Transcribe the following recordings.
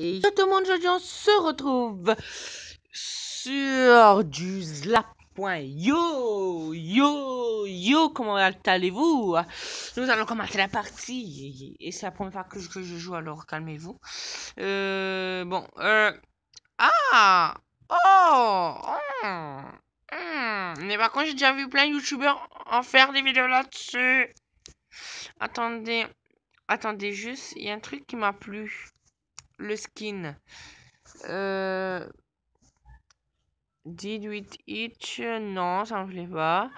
Et tout le monde aujourd'hui, on se retrouve sur du point Yo, yo, comment allez-vous Nous allons commencer la partie. Et c'est la première fois que je, joue, alors calmez-vous. Euh, bon, euh... Ah Oh hmm, hmm. Mais par contre, j'ai déjà vu plein de youtubeurs en faire des vidéos là-dessus. Attendez. Attendez juste, il y a un truc qui m'a plu le skin. Euh, with itch, non, ça ne plaît pas.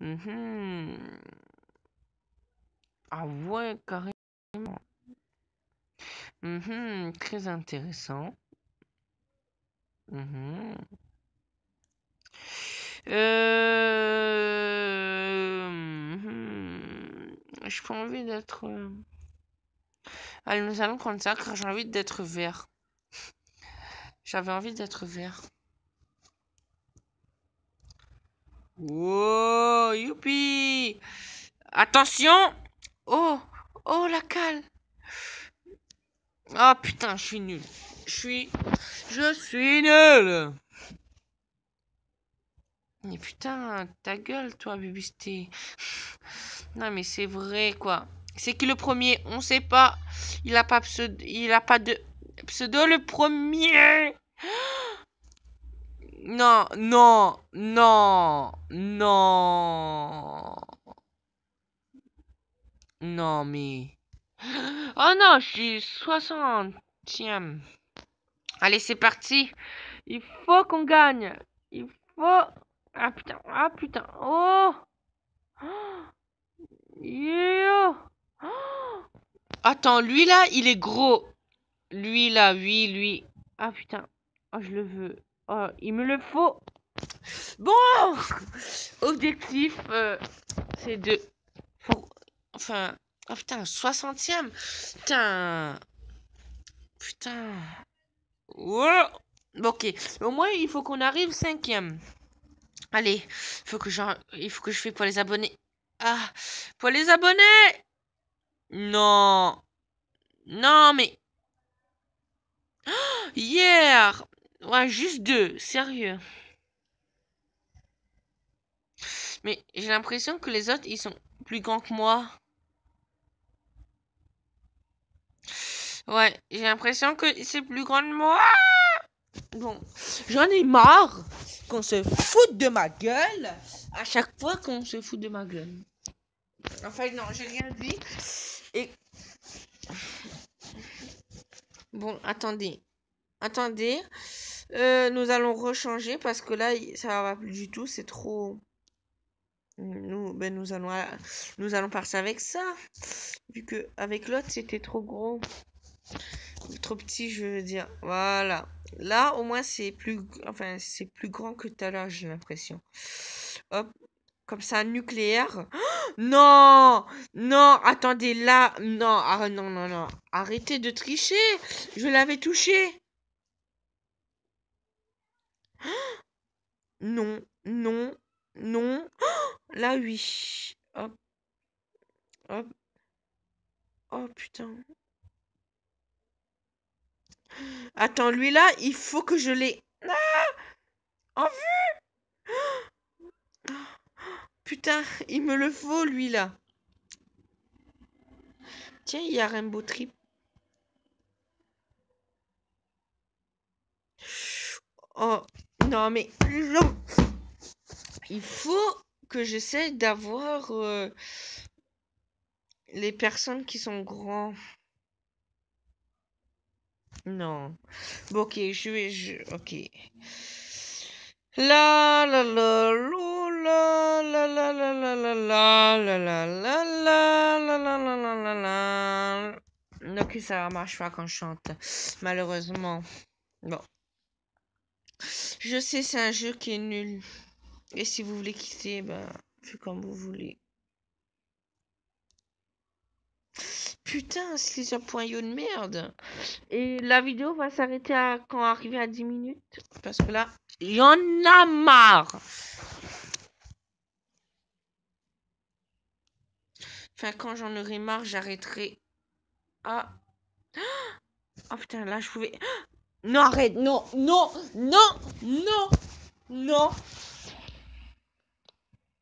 Mhm. Ah ouais, carrément. Mm très intéressant. Mm mhm. euh, mhm. Je fais envie d'être... Euh, Allez, nous allons prendre ça car j'ai envie d'être vert. J'avais envie d'être vert. Wow, youpi Attention Oh Oh, la cale Oh putain, je suis nul. Je suis... Je suis nul Mais putain, ta gueule, toi, c'était... Non, mais c'est vrai, quoi. C'est qui le premier On sait pas. Il a pas pseudo. Il a pas de pseudo le premier. Non, non, non, non. Non, mais. Oh non, je suis 60e. Allez, c'est parti. Il faut qu'on gagne. Il faut. Ah putain, ah putain. Oh. Yo Attends, lui là, il est gros. Lui là, oui, lui. Ah putain. Oh, je le veux. Oh, il me le faut. Bon Objectif, euh, c'est de... Enfin... Oh putain, 60e Putain Putain wow. Ok, au moins il faut qu'on arrive 5e. Allez, faut que il faut que je fasse pour les abonnés. Ah, pour les abonnés non. Non, mais... hier Ouais, juste deux, sérieux. Mais j'ai l'impression que les autres, ils sont plus grands que moi. Ouais, j'ai l'impression que c'est plus grand que moi. Bon, j'en ai marre qu'on se foute de ma gueule à chaque fois qu'on se fout de ma gueule. Enfin, non, j'ai rien dit. Et. Bon, attendez. Attendez. Euh, nous allons rechanger parce que là, ça va plus du tout. C'est trop. Nous, ben, nous, allons, nous allons partir avec ça. Vu que avec l'autre, c'était trop gros. Trop petit, je veux dire. Voilà. Là, au moins, c'est plus, enfin, c'est plus grand que tout à l'heure, j'ai l'impression. Hop, comme ça, nucléaire. non Non Attendez, là... Non, ah, non, non, non. Arrêtez de tricher Je l'avais touché Non, non, non. là, oui. Hop. Hop. Oh, putain. Attends, lui, là, il faut que je l'ai... Ah en Putain, il me le faut, lui, là. Tiens, il y a Rainbow Trip. Oh, non, mais... Il faut que j'essaie d'avoir... Euh, les personnes qui sont grands. Non. Bon, ok, je vais... Ok. La la la la la la ça marche pas quand je chante, malheureusement. Bon. Je sais, c'est un jeu qui est nul. Et si vous voulez quitter, ben, faites comme vous voulez. Putain, c'est un Slizer.io de merde. Et la vidéo va s'arrêter à quand arriver à 10 minutes. Parce que là, il y en a marre. Enfin, quand j'en aurai marre, j'arrêterai. Ah. Oh putain, là, je pouvais... Non, arrête, non, non, non, non, non.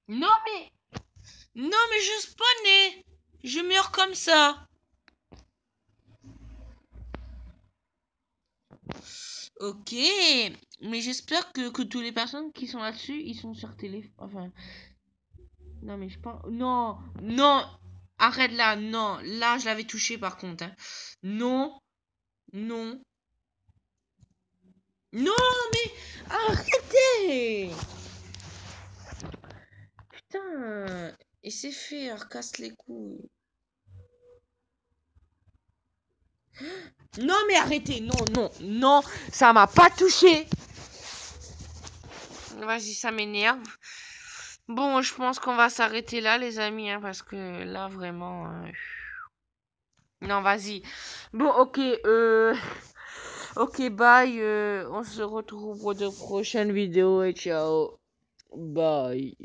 Non, mais... Non, mais je spawnais. Je meurs comme ça. Ok, mais j'espère que, que toutes les personnes qui sont là-dessus, ils sont sur téléphone. Enfin, non, mais je pense. Non, non, Arrête là, non. Là, je l'avais touché par contre. Hein. Non. Non. Non, mais arrêtez Putain Et c'est fait, casse les couilles. Non, mais arrêtez Non, non, non Ça m'a pas touché Vas-y, ça m'énerve. Bon, je pense qu'on va s'arrêter là, les amis, hein, parce que là, vraiment... Euh, non, vas-y. Bon, ok. Euh, ok, bye. Euh, on se retrouve pour de prochaines vidéos et ciao. Bye.